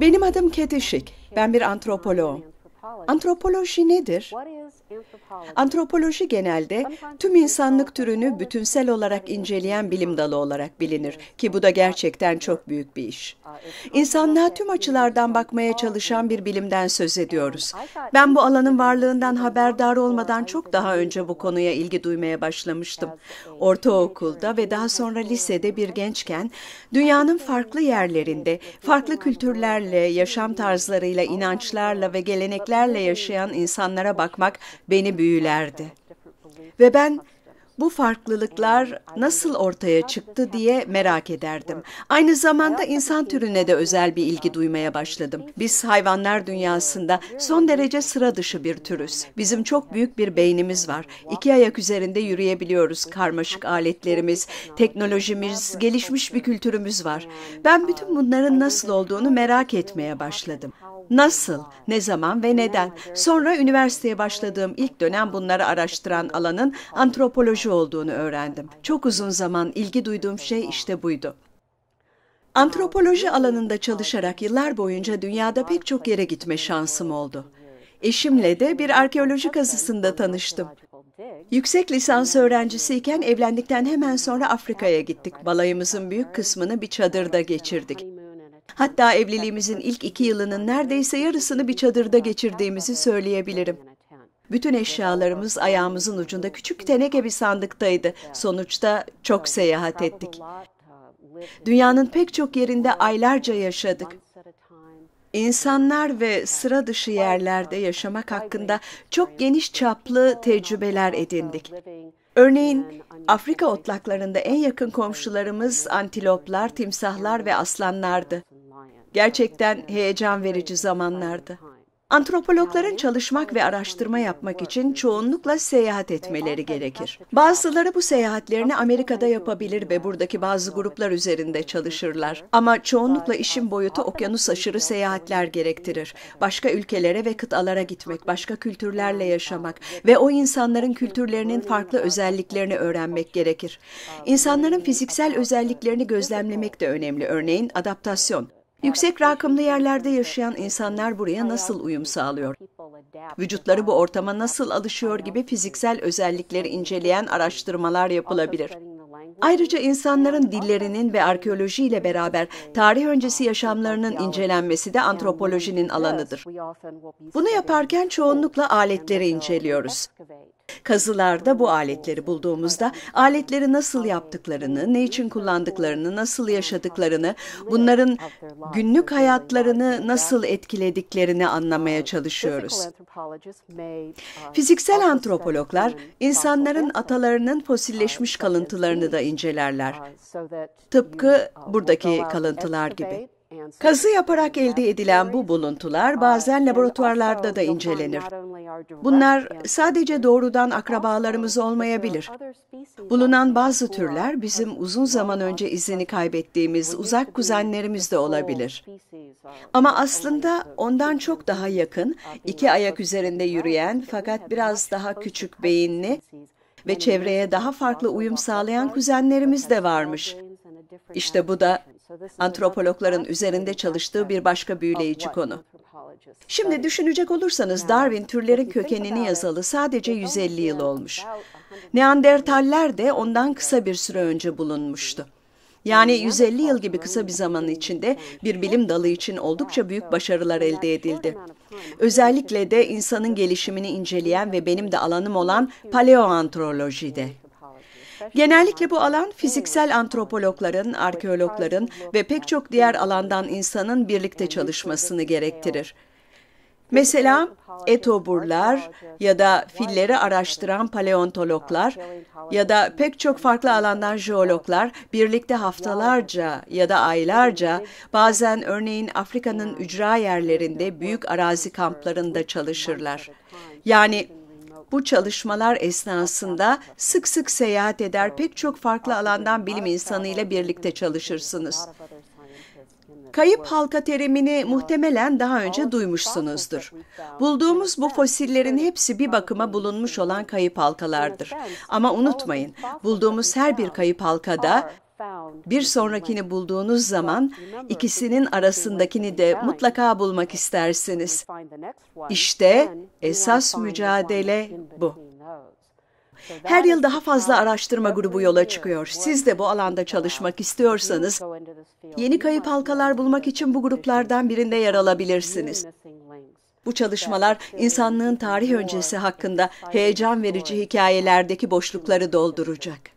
Benim adım Keti Ben bir antropoloğum. Antropoloji nedir? Antropoloji genelde tüm insanlık türünü bütünsel olarak inceleyen bilim dalı olarak bilinir ki bu da gerçekten çok büyük bir iş. İnsanlığa tüm açılardan bakmaya çalışan bir bilimden söz ediyoruz. Ben bu alanın varlığından haberdar olmadan çok daha önce bu konuya ilgi duymaya başlamıştım. Ortaokulda ve daha sonra lisede bir gençken dünyanın farklı yerlerinde, farklı kültürlerle, yaşam tarzlarıyla, inançlarla ve geleneklerle yaşayan insanlara bakmak beni büyülerdi. Ve ben bu farklılıklar nasıl ortaya çıktı diye merak ederdim. Aynı zamanda insan türüne de özel bir ilgi duymaya başladım. Biz hayvanlar dünyasında son derece sıra dışı bir türüz. Bizim çok büyük bir beynimiz var. İki ayak üzerinde yürüyebiliyoruz. Karmaşık aletlerimiz, teknolojimiz, gelişmiş bir kültürümüz var. Ben bütün bunların nasıl olduğunu merak etmeye başladım. Nasıl, ne zaman ve neden? Sonra üniversiteye başladığım ilk dönem bunları araştıran alanın antropoloji aşı olduğunu öğrendim. Çok uzun zaman ilgi duyduğum şey işte buydu. Antropoloji alanında çalışarak yıllar boyunca dünyada pek çok yere gitme şansım oldu. Eşimle de bir arkeoloji kazısında tanıştım. Yüksek lisans öğrencisiyken evlendikten hemen sonra Afrika'ya gittik. Balayımızın büyük kısmını bir çadırda geçirdik. Hatta evliliğimizin ilk iki yılının neredeyse yarısını bir çadırda geçirdiğimizi söyleyebilirim. Bütün eşyalarımız ayağımızın ucunda küçük teneke bir sandıktaydı. Sonuçta çok seyahat ettik. Dünyanın pek çok yerinde aylarca yaşadık. İnsanlar ve sıra dışı yerlerde yaşamak hakkında çok geniş çaplı tecrübeler edindik. Örneğin Afrika otlaklarında en yakın komşularımız antiloplar, timsahlar ve aslanlardı. Gerçekten heyecan verici zamanlardı. Antropologların çalışmak ve araştırma yapmak için çoğunlukla seyahat etmeleri gerekir. Bazıları bu seyahatlerini Amerika'da yapabilir ve buradaki bazı gruplar üzerinde çalışırlar. Ama çoğunlukla işin boyutu okyanus aşırı seyahatler gerektirir. Başka ülkelere ve kıtalara gitmek, başka kültürlerle yaşamak ve o insanların kültürlerinin farklı özelliklerini öğrenmek gerekir. İnsanların fiziksel özelliklerini gözlemlemek de önemli. Örneğin adaptasyon. Yüksek rakımlı yerlerde yaşayan insanlar buraya nasıl uyum sağlıyor? Vücutları bu ortama nasıl alışıyor gibi fiziksel özellikleri inceleyen araştırmalar yapılabilir. Ayrıca insanların dillerinin ve arkeolojiyle beraber tarih öncesi yaşamlarının incelenmesi de antropolojinin alanıdır. Bunu yaparken çoğunlukla aletleri inceliyoruz. Kazılarda bu aletleri bulduğumuzda aletleri nasıl yaptıklarını, ne için kullandıklarını, nasıl yaşadıklarını, bunların günlük hayatlarını nasıl etkilediklerini anlamaya çalışıyoruz. Fiziksel antropologlar insanların atalarının fosilleşmiş kalıntılarını da incelerler. Tıpkı buradaki kalıntılar gibi. Kazı yaparak elde edilen bu buluntular bazen laboratuvarlarda da incelenir. Bunlar sadece doğrudan akrabalarımız olmayabilir. Bulunan bazı türler bizim uzun zaman önce izini kaybettiğimiz uzak kuzenlerimiz de olabilir. Ama aslında ondan çok daha yakın, iki ayak üzerinde yürüyen fakat biraz daha küçük beyinli ve çevreye daha farklı uyum sağlayan kuzenlerimiz de varmış. İşte bu da Antropologların üzerinde çalıştığı bir başka büyüleyici konu. Şimdi düşünecek olursanız Darwin türlerin kökenini yazalı sadece 150 yıl olmuş. Neandertaller de ondan kısa bir süre önce bulunmuştu. Yani 150 yıl gibi kısa bir zaman içinde bir bilim dalı için oldukça büyük başarılar elde edildi. Özellikle de insanın gelişimini inceleyen ve benim de alanım olan paleoantrolojide. Genellikle bu alan fiziksel antropologların, arkeologların ve pek çok diğer alandan insanın birlikte çalışmasını gerektirir. Mesela etoburlar ya da filleri araştıran paleontologlar ya da pek çok farklı alandan jeologlar birlikte haftalarca ya da aylarca bazen örneğin Afrika'nın ücra yerlerinde büyük arazi kamplarında çalışırlar. Yani bu çalışmalar esnasında sık sık seyahat eder pek çok farklı alandan bilim insanıyla birlikte çalışırsınız. Kayıp halka terimini muhtemelen daha önce duymuşsunuzdur. Bulduğumuz bu fosillerin hepsi bir bakıma bulunmuş olan kayıp halkalardır. Ama unutmayın, bulduğumuz her bir kayıp halkada bir sonrakini bulduğunuz zaman ikisinin arasındakini de mutlaka bulmak istersiniz. İşte esas mücadele bu. Her yıl daha fazla araştırma grubu yola çıkıyor. Siz de bu alanda çalışmak istiyorsanız yeni kayıp halkalar bulmak için bu gruplardan birinde yer alabilirsiniz. Bu çalışmalar insanlığın tarih öncesi hakkında heyecan verici hikayelerdeki boşlukları dolduracak.